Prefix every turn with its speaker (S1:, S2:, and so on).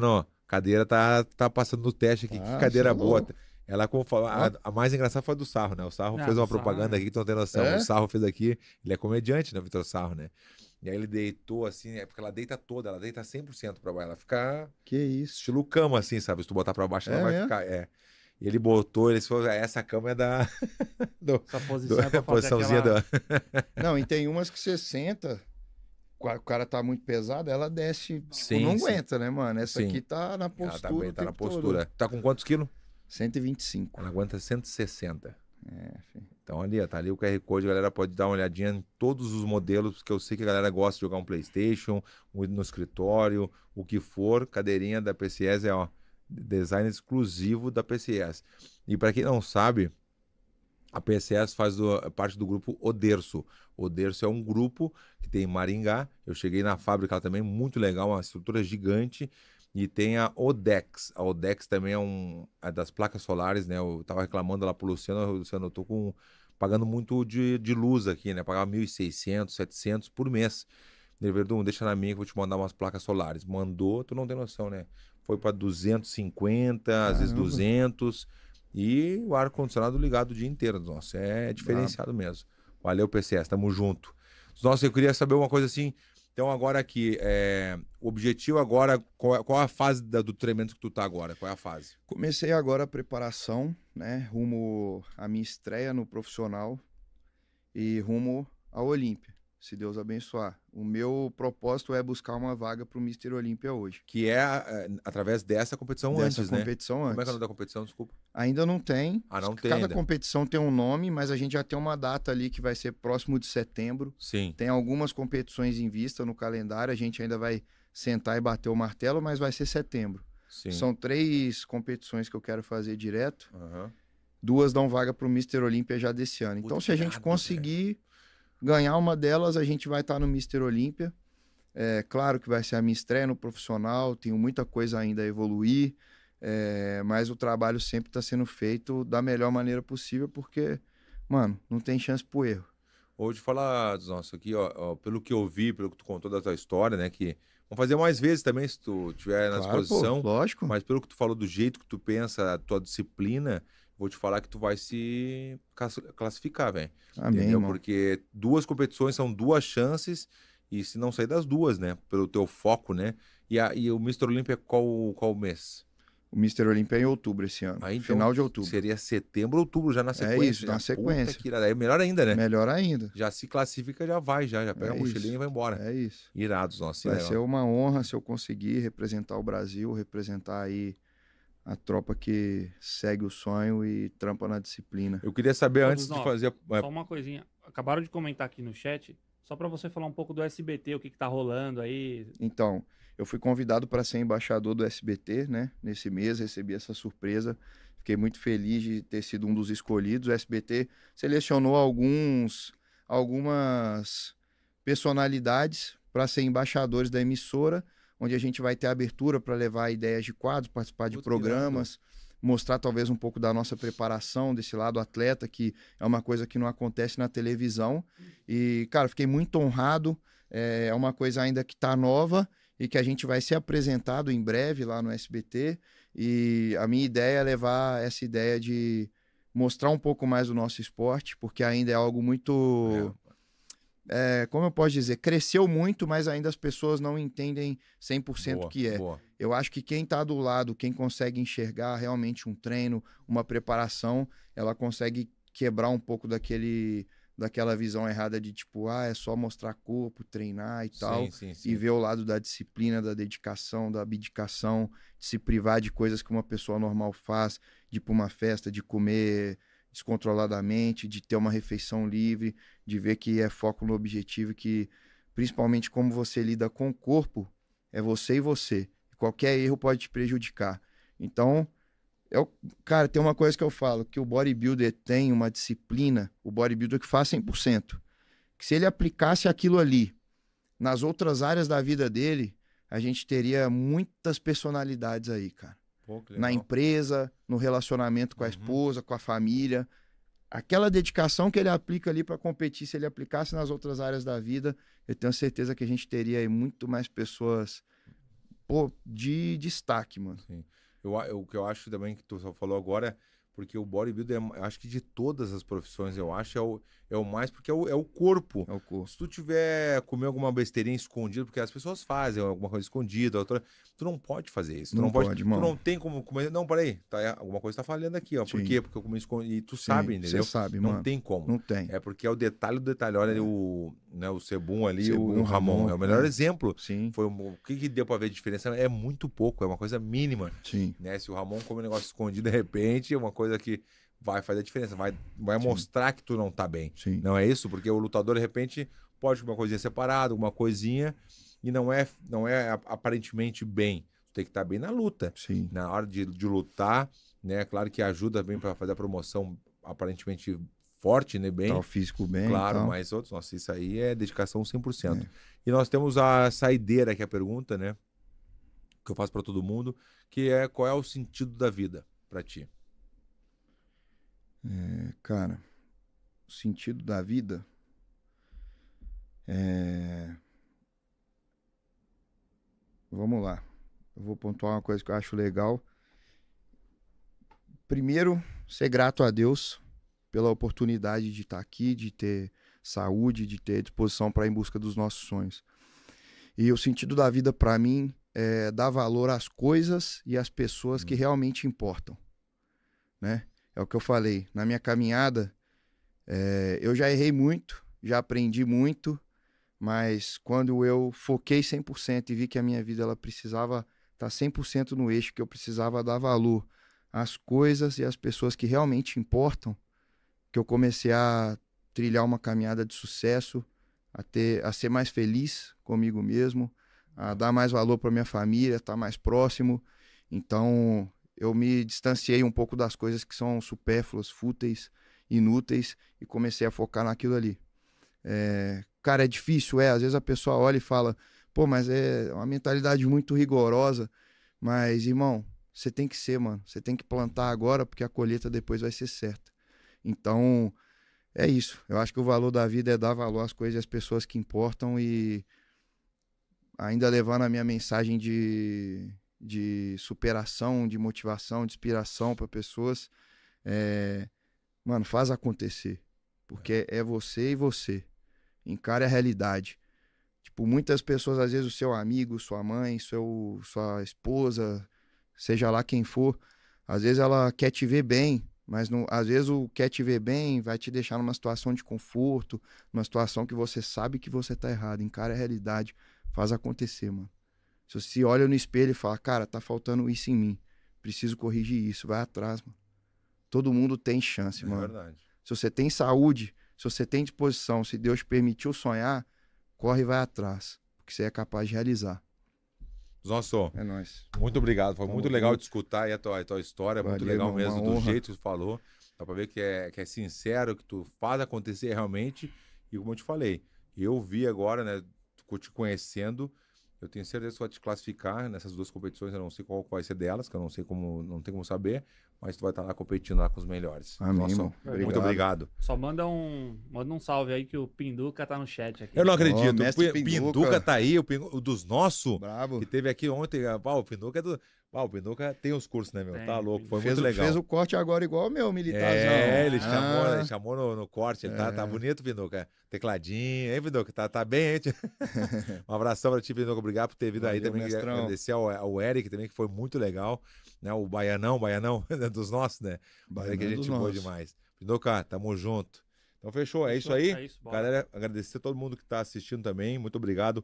S1: Não, cadeira tá, tá passando no teste aqui, ah, que cadeira é boa. Louco. Ela, como fala, a, a, mais engraçada foi a do Sarro, né? O Sarro ah, fez uma propaganda aqui, que não tem noção. É? O Sarro fez aqui, ele é comediante, né, Vitor Sarro, né? E aí ele deitou assim, é porque ela deita toda, ela deita 100% pra baixo, ela fica. Que isso? Estilo cama, assim, sabe? Se tu botar pra baixo, é, ela vai é? ficar. É. E ele botou, ele falou, é, essa
S2: cama é da. do, Essa posição do, é pra fazer posiçãozinha aquela... da. não, e tem umas que você senta o cara tá muito pesado, ela desce. Tipo, sim, não sim. aguenta, né, mano? Essa sim. aqui tá na postura. Ela tá, tá na postura. Todo.
S1: Tá com quantos quilos? 125. Ela aguenta 160. É, filho. Então ali, ó, tá ali o QR Code, a galera pode dar uma olhadinha em todos os modelos, porque eu sei que a galera gosta de jogar um Playstation, um, no escritório, o que for, cadeirinha da PCS é, ó, design exclusivo da PCS. E para quem não sabe, a PSS faz do, parte do grupo Oderso. Oderso é um grupo que tem Maringá. Eu cheguei na fábrica também, muito legal, uma estrutura gigante. E tem a Odex. A Odex também é um é das placas solares, né? Eu tava reclamando lá pro Luciano, Luciano, eu tô com pagando muito de, de luz aqui, né? Pagava 1.600, 700 por mês. Ele falou, deixa na minha que eu vou te mandar umas placas solares. Mandou, tu não tem noção, né? Foi para 250, Caramba. às vezes 200 e o ar-condicionado ligado o dia inteiro. Nossa, é diferenciado ah. mesmo. Valeu, PCS, tamo junto. Nossa, eu queria saber uma coisa assim. Então, agora aqui, é, o objetivo agora, qual, é, qual é a fase da, do treinamento que tu tá agora? Qual é a fase?
S2: Comecei agora a preparação, né? Rumo à minha estreia no profissional e rumo ao Olímpia se Deus abençoar. O meu propósito é buscar uma vaga para o Mister Olímpia hoje. Que é eh, através
S1: dessa competição dessa antes, né? competição né? antes. Como é que é o nome da
S2: competição? Desculpa. Ainda não tem. Ah, não tem. Cada competição tem um nome, mas a gente já tem uma data ali que vai ser próximo de setembro. Sim. Tem algumas competições em vista no calendário. A gente ainda vai sentar e bater o martelo, mas vai ser setembro. Sim. São três competições que eu quero fazer direto. Uhum. Duas dão vaga para o Mister Olímpia já desse ano. então, se a gente conseguir. Ganhar uma delas, a gente vai estar no Mister Olímpia. É, claro que vai ser a minha estreia no profissional, tenho muita coisa ainda a evoluir, é, mas o trabalho sempre está sendo feito da melhor maneira possível, porque, mano, não tem chance pro erro.
S1: Hoje falar dos nossos aqui, ó, ó, pelo que eu vi, pelo que tu contou da tua história, né, que vamos fazer mais vezes também se tu tiver na claro, disposição. Pô, lógico. Mas pelo que tu falou do jeito que tu pensa, a tua disciplina, vou te falar que tu vai se classificar, velho. Amém. Ah, Porque duas competições são duas chances e se não sair das duas, né? Pelo teu foco, né? E, a, e o Mr. Olímpia é qual, qual mês? O Mr. Olímpia é em outubro esse ano. Ah, então, final de outubro. Seria setembro, outubro, já na é sequência. É isso, na sequência. Que, é melhor ainda, né? Melhor ainda. Já se classifica, já vai, já. Já pega é a mochilinha e vai embora. É isso. Irados, nossa. Vai né, ser
S2: uma honra se eu conseguir representar o Brasil, representar aí a tropa que segue o sonho e trampa na disciplina. Eu queria saber antes de fazer. Só uma coisinha. Acabaram de comentar aqui no chat, só para você falar um pouco do SBT, o que, está rolando aí. Então, eu fui convidado para ser embaixador do SBT, né? Nesse mês, recebi essa surpresa. Fiquei muito feliz de ter sido um dos escolhidos. O SBT selecionou alguns, algumas personalidades para ser embaixadores da emissora onde a gente vai ter abertura para levar ideias de quadros, participar de Muito programas, grande. mostrar talvez um pouco da nossa preparação, desse lado atleta, que é uma coisa que não acontece na televisão. E, cara, fiquei muito honrado. É, é uma coisa ainda que está nova e que a gente vai ser apresentado em breve lá no SBT. E a minha ideia é levar essa ideia de mostrar um pouco mais o nosso esporte, porque ainda é algo muito é é, como eu posso dizer, cresceu muito, mas ainda as pessoas não entendem 100% o que é. Boa. Eu acho que quem está do lado, quem consegue enxergar realmente um treino, uma preparação, ela consegue quebrar um pouco daquele daquela visão errada de tipo, ah, é só mostrar corpo, treinar e tal, sim, sim, sim. e ver o lado da disciplina, da dedicação, da abdicação, de se privar de coisas que uma pessoa normal faz, de ir para uma festa, de comer descontroladamente, de ter uma refeição livre, de ver que é foco no objetivo, que principalmente como você lida com o corpo, é você e você. Qualquer erro pode te prejudicar. Então, eu, cara, tem uma coisa que eu falo, que o bodybuilder tem uma disciplina, o bodybuilder que faz 100%. Que se ele aplicasse aquilo ali nas outras áreas da vida dele, a gente teria muitas personalidades aí, cara. Pô, na empresa, no relacionamento com a uhum. esposa, com a família. Aquela dedicação que ele aplica ali para competir, se ele aplicasse nas outras áreas da vida, eu tenho certeza que a gente teria aí muito mais pessoas pô, de destaque, mano. Sim. Eu, eu, o que eu acho também que tu só falou agora, é porque o bodybuilder, é, acho que
S1: de todas as profissões, eu acho, é o, é o mais porque é o, é o corpo. É o corpo. Se tu tiver comer alguma besteirinha escondida, porque as pessoas fazem alguma coisa escondida, outra... tu não pode fazer isso. Não tu não, pode, pode, mano. Tu não tem como comer. Não, peraí, tá, é, alguma coisa tá falhando aqui, ó. Sim. Por quê? Porque eu comi escondido. E tu Sim, sabe, entendeu? Você sabe, não mano. Não tem
S2: como. Não tem. É
S1: porque é o detalhe do detalhe. Olha é. ali o, né, o Sebum ali, Cebum, o Ramon. Ramon. É o melhor é. exemplo. Sim. Foi o que, que deu pra ver a diferença? É muito pouco, é uma coisa mínima. Sim. Né? Se o Ramon come um negócio escondido de repente, é uma coisa que vai fazer a diferença, vai, vai mostrar que tu não tá bem. Sim. Não é isso? Porque o lutador, de repente, pode uma coisinha separada, alguma coisinha, e não é, não é aparentemente bem. Tu tem que estar tá bem na luta. Sim. Na hora de, de lutar, né? Claro que ajuda bem para fazer a promoção aparentemente forte, né? Bem. Tá o
S2: físico bem. Claro, tal. mas
S1: outros, nossa, isso aí é dedicação 100%. É. E nós temos a saideira, que é a pergunta, né? Que eu faço para todo mundo, que é qual é o sentido da vida para ti?
S2: É, cara, o sentido da vida é. Vamos lá. Eu vou pontuar uma coisa que eu acho legal. Primeiro, ser grato a Deus pela oportunidade de estar aqui, de ter saúde, de ter disposição para ir em busca dos nossos sonhos. E o sentido da vida para mim é dar valor às coisas e às pessoas que hum. realmente importam, né? é o que eu falei. Na minha caminhada, é, eu já errei muito, já aprendi muito, mas quando eu foquei 100% e vi que a minha vida ela precisava estar tá 100% no eixo, que eu precisava dar valor às coisas e às pessoas que realmente importam, que eu comecei a trilhar uma caminhada de sucesso, a, ter, a ser mais feliz comigo mesmo, a dar mais valor para minha família, estar tá mais próximo. Então, eu me distanciei um pouco das coisas que são supérfluas, fúteis, inúteis e comecei a focar naquilo ali. É, cara, é difícil, é. Às vezes a pessoa olha e fala, pô, mas é uma mentalidade muito rigorosa. Mas, irmão, você tem que ser, mano. Você tem que plantar agora, porque a colheita depois vai ser certa. Então, é isso. Eu acho que o valor da vida é dar valor às coisas e às pessoas que importam e ainda levando a minha mensagem de de superação, de motivação, de inspiração para pessoas, é, mano, faz acontecer. Porque é. é você e você. Encara a realidade. Tipo, muitas pessoas, às vezes, o seu amigo, sua mãe, seu, sua esposa, seja lá quem for, às vezes ela quer te ver bem, mas não, às vezes o quer te ver bem vai te deixar numa situação de conforto, numa situação que você sabe que você tá errado. Encara a realidade, faz acontecer, mano. Se você olha no espelho e fala, cara, tá faltando isso em mim. Preciso corrigir isso, vai atrás, mano. Todo mundo tem chance, é mano. Verdade. Se você tem saúde, se você tem disposição, se Deus permitiu sonhar, corre e vai atrás. Porque você é capaz de realizar. Zonso É nóis. Muito obrigado. Foi muito legal te
S1: escutar aí a tua, a tua história. Valeu, muito legal mesmo, honra. do jeito que tu falou. Dá pra ver que é, que é sincero, que tu faz acontecer realmente. E como eu te falei, eu vi agora, né? Te conhecendo eu tenho certeza que vai te classificar nessas duas competições, eu não sei qual vai ser delas, que eu não sei como, não tem como saber, mas tu vai estar lá competindo lá com os melhores. Amém, Nossa, obrigado. Muito obrigado.
S2: Só manda um, manda um salve aí que o Pinduca tá no chat aqui. Eu não acredito. Oh, o Pinduca. Pinduca tá
S1: aí, o, Pinduca, o dos nossos, que teve aqui ontem. Ah, Pá, o Pinduca é do... o Pinduca tem os cursos, né, meu? É, tá louco, foi fez, muito legal. Fez o
S2: corte agora igual o meu, militar. É, ele ah. chamou, ele
S1: chamou no, no corte, ele é. tá, tá é. bonito, Pinduca. Tecladinho, hein, Pinduca? Tá, tá bem, hein? um abração pra ti, Pinduca. Obrigado por ter vindo Valeu, aí também. Obrigado. Agradecer ao, ao Eric também, que foi muito legal né? O Baianão, Baianão, né, dos nossos, né? Baianão é que a gente boa demais. Pindoca, tamo junto. Então fechou, é fechou, isso aí. É isso, Galera, agradecer a todo mundo que está assistindo também. Muito obrigado.